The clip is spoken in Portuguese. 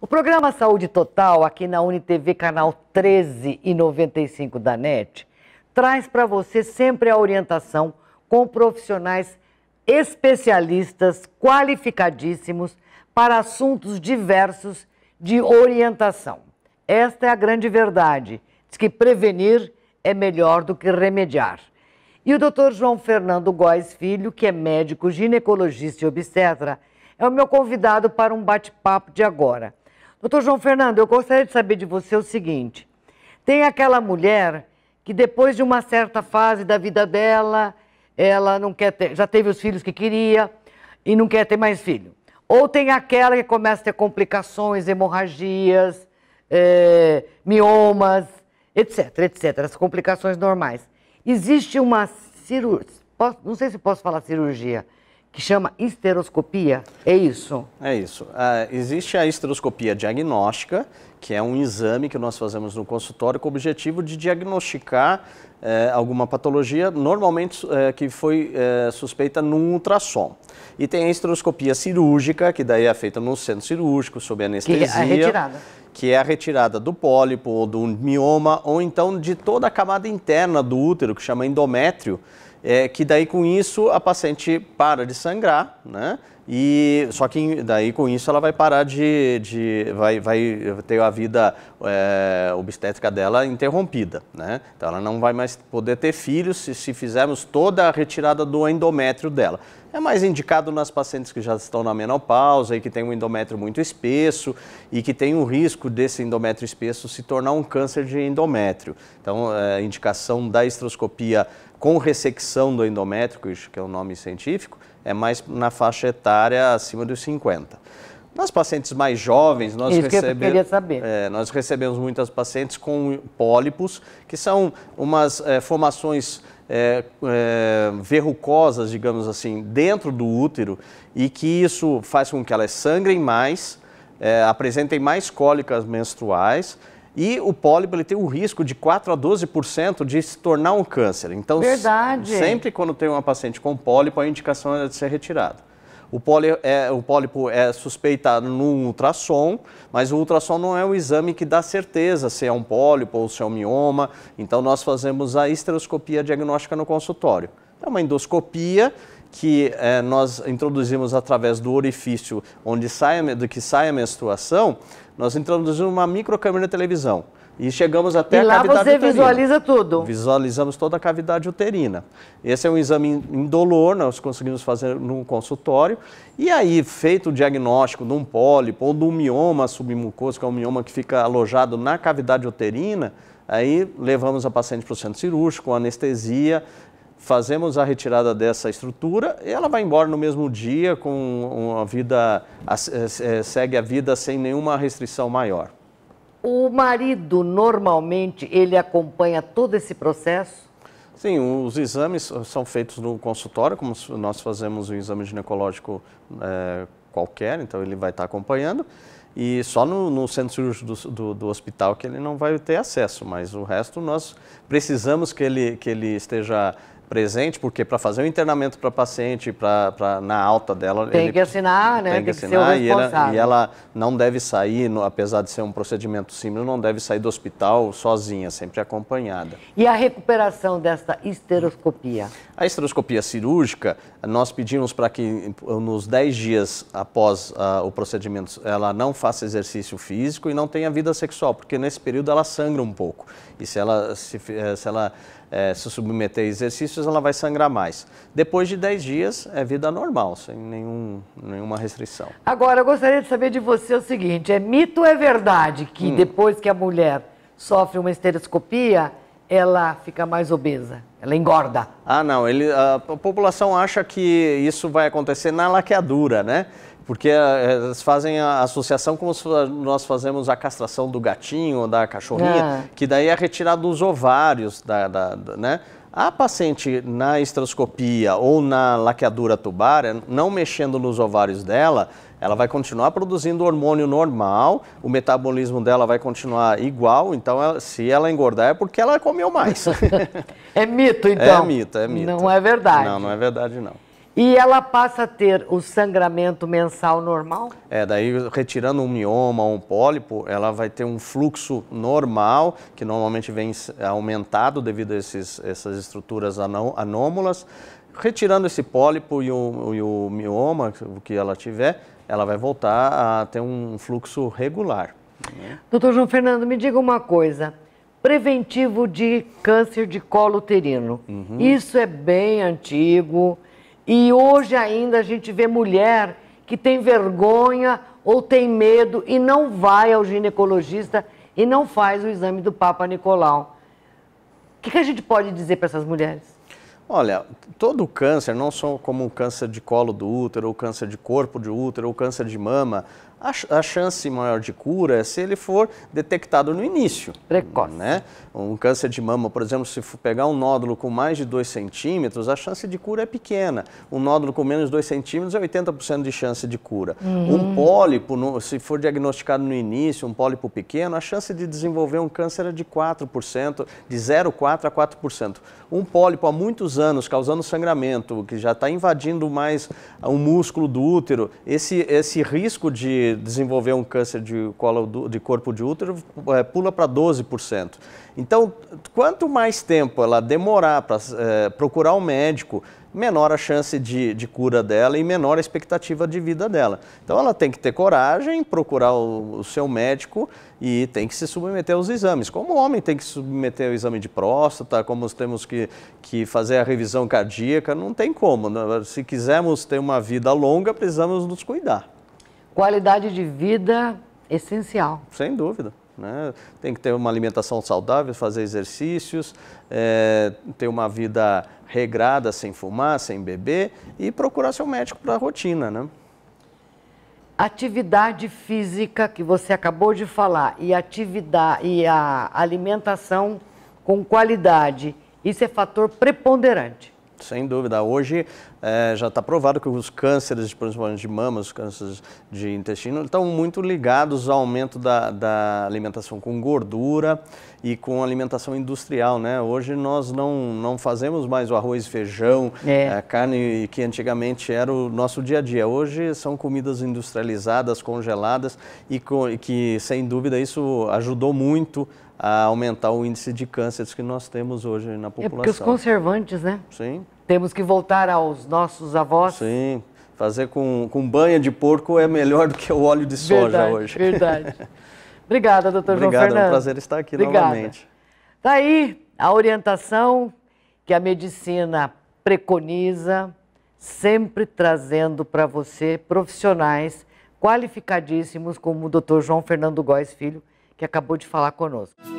O programa Saúde Total, aqui na UniTV, canal 13 e 95 da NET, traz para você sempre a orientação com profissionais especialistas qualificadíssimos para assuntos diversos de orientação. Esta é a grande verdade. Diz que prevenir é melhor do que remediar. E o doutor João Fernando Góes Filho, que é médico ginecologista e obstetra, é o meu convidado para um bate-papo de agora. Doutor João Fernando, eu gostaria de saber de você o seguinte: tem aquela mulher que depois de uma certa fase da vida dela, ela não quer ter, já teve os filhos que queria e não quer ter mais filho. Ou tem aquela que começa a ter complicações, hemorragias, é, miomas, etc, etc, as complicações normais. Existe uma cirurgia, não sei se posso falar cirurgia, que chama esteroscopia, é isso? É isso. Uh, existe a esteroscopia diagnóstica, que é um exame que nós fazemos no consultório com o objetivo de diagnosticar eh, alguma patologia, normalmente eh, que foi eh, suspeita num ultrassom. E tem a esteroscopia cirúrgica, que daí é feita no centro cirúrgico, sob anestesia. Que é a retirada. Que é a retirada do pólipo ou do mioma, ou então de toda a camada interna do útero, que chama endométrio, é, que daí com isso a paciente para de sangrar, né? E só que daí com isso ela vai parar de, de vai, vai ter a vida é, obstétrica dela interrompida, né? Então ela não vai mais poder ter filhos se, se fizermos toda a retirada do endométrio dela. É mais indicado nas pacientes que já estão na menopausa e que tem um endométrio muito espesso e que tem o risco desse endométrio espesso se tornar um câncer de endométrio. Então, é, indicação da estroscopia com ressecção do endométrico, que é o nome científico, é mais na faixa etária acima dos 50. Nas pacientes mais jovens, nós, é recebe... que é, nós recebemos muitas pacientes com pólipos, que são umas é, formações é, é, verrucosas, digamos assim, dentro do útero, e que isso faz com que elas sangrem mais, é, apresentem mais cólicas menstruais e o pólipo ele tem um risco de 4 a 12% de se tornar um câncer. Então, Verdade. sempre quando tem uma paciente com pólipo, a indicação é de ser retirada. O, é, o pólipo é suspeitado no ultrassom, mas o ultrassom não é o exame que dá certeza se é um pólipo ou se é um mioma. Então, nós fazemos a esteroscopia diagnóstica no consultório. É uma endoscopia que é, nós introduzimos através do orifício onde sai, do que sai a menstruação, nós introduzimos uma microcâmera de televisão. E chegamos até e a cavidade uterina. lá você uterina. visualiza tudo? Visualizamos toda a cavidade uterina. Esse é um exame indolor, nós conseguimos fazer num consultório. E aí, feito o diagnóstico de um pólipo ou de um mioma submucoso, que é um mioma que fica alojado na cavidade uterina, aí levamos a paciente para o centro cirúrgico, anestesia, fazemos a retirada dessa estrutura e ela vai embora no mesmo dia com uma vida eh, eh, segue a vida sem nenhuma restrição maior. O marido normalmente ele acompanha todo esse processo? Sim, os exames são feitos no consultório, como nós fazemos um exame ginecológico é, qualquer, então ele vai estar acompanhando. E só no, no centro cirúrgico do, do, do, hospital que ele não vai ter acesso, mas o resto nós precisamos que ele, que ele esteja presente, porque para fazer o internamento para paciente, para na alta dela. Tem que assinar, né? Tem que assinar e, ela, e, ela, não deve sair, no, apesar de ser um procedimento simples, não deve sair do hospital sozinha, sempre acompanhada. E a recuperação dessa esteroscopia? A esteroscopia cirúrgica, nós pedimos para que nos 10 dias após uh, o procedimento ela não faça exercício físico e não tenha vida sexual, porque nesse período ela sangra um pouco. E se ela se, eh, se, ela, eh, se submeter a exercício, ela vai sangrar mais. Depois de 10 dias é vida normal, sem nenhum, nenhuma restrição. Agora, eu gostaria de saber de você o seguinte: é mito ou é verdade que hum. depois que a mulher sofre uma esteroscopia, ela fica mais obesa, ela engorda. Ah, não, ele, a, população acha que isso vai acontecer na laqueadura, né? Porque é, elas fazem a associação como se nós fazemos a castração do gatinho ou da cachorrinha, ah. que daí é retirado dos ovários, da, da, da né? A paciente na estroscopia ou na laqueadura tubária, não mexendo nos ovários dela, ela vai continuar produzindo hormônio normal, o metabolismo dela vai continuar igual, então ela, se ela engordar é porque ela comeu mais. é mito, então. É mito, é mito. Não é verdade. Não, não é verdade, não. E ela passa a ter o sangramento mensal normal? É, daí retirando um mioma ou um pólipo, ela vai ter um fluxo normal, que normalmente vem aumentado devido a esses, essas estruturas anômalas. Retirando esse pólipo e o, e o mioma, o que ela tiver, ela vai voltar a ter um fluxo regular. Doutor João Fernando, me diga uma coisa preventivo de câncer de colo uterino. Uhum. Isso é bem antigo, e hoje ainda a gente vê mulher que tem vergonha ou tem medo e não vai ao ginecologista e não faz o exame do Papa Nicolau. O que, que a gente pode dizer para essas mulheres? Olha, todo câncer, não só como um câncer de colo do útero, ou câncer de corpo de útero, ou câncer de mama, a, chance maior de cura é se ele for detectado no início. Precoce. Né? Um câncer de mama, por exemplo, se pegar um nódulo com mais de 2 centímetros, a chance de cura é pequena. Um nódulo com menos de 2 centímetros é 80% de chance de cura. Uhum. Um pólipo, se for diagnosticado no início, um pólipo pequeno, a chance de desenvolver um câncer é de 4%, de 0,4% a 4%. Um pólipo há muitos anos causando sangramento, que já está invadindo mais o músculo do útero, esse, esse risco de desenvolver um câncer de, colo, de corpo de útero é, pula para 12%. Então, quanto mais tempo ela demorar para é, procurar um médico, menor a chance de, de, cura dela e menor a expectativa de vida dela. Então ela tem que ter coragem, procurar o, o, seu médico e tem que se submeter aos exames. Como o homem tem que se submeter ao exame de próstata, como temos que, que fazer a revisão cardíaca, não tem como. Se quisermos ter uma vida longa, precisamos nos cuidar. Qualidade de vida essencial. Sem dúvida. Né? Tem que ter uma alimentação saudável, fazer exercícios, é, ter uma vida regrada, sem fumar, sem beber e procurar seu médico para a rotina. Né? Atividade física que você acabou de falar e atividade e a alimentação com qualidade, isso é fator preponderante. Sem dúvida. Hoje é, já está provado que os cânceres, principalmente de mama, os cânceres de intestino, estão muito ligados ao aumento da, da alimentação com gordura e com alimentação industrial, né? Hoje nós não, não fazemos mais o arroz e feijão, é. a é, carne que antigamente era o nosso dia a dia. Hoje são comidas industrializadas, congeladas e que, sem dúvida, isso ajudou muito a aumentar o índice de cânceres que nós temos hoje na população. É porque os conservantes, né? Sim. Temos que voltar aos nossos avós. Sim. Fazer com, com banha de porco é melhor do que o óleo de soja verdade, hoje. Verdade. Obrigada, doutor João Fernando. Obrigada. é um prazer estar aqui Obrigada. novamente. Tá aí a orientação que a medicina preconiza, sempre trazendo para você profissionais qualificadíssimos como o doutor João Fernando Góes Filho, que acabou de falar conosco.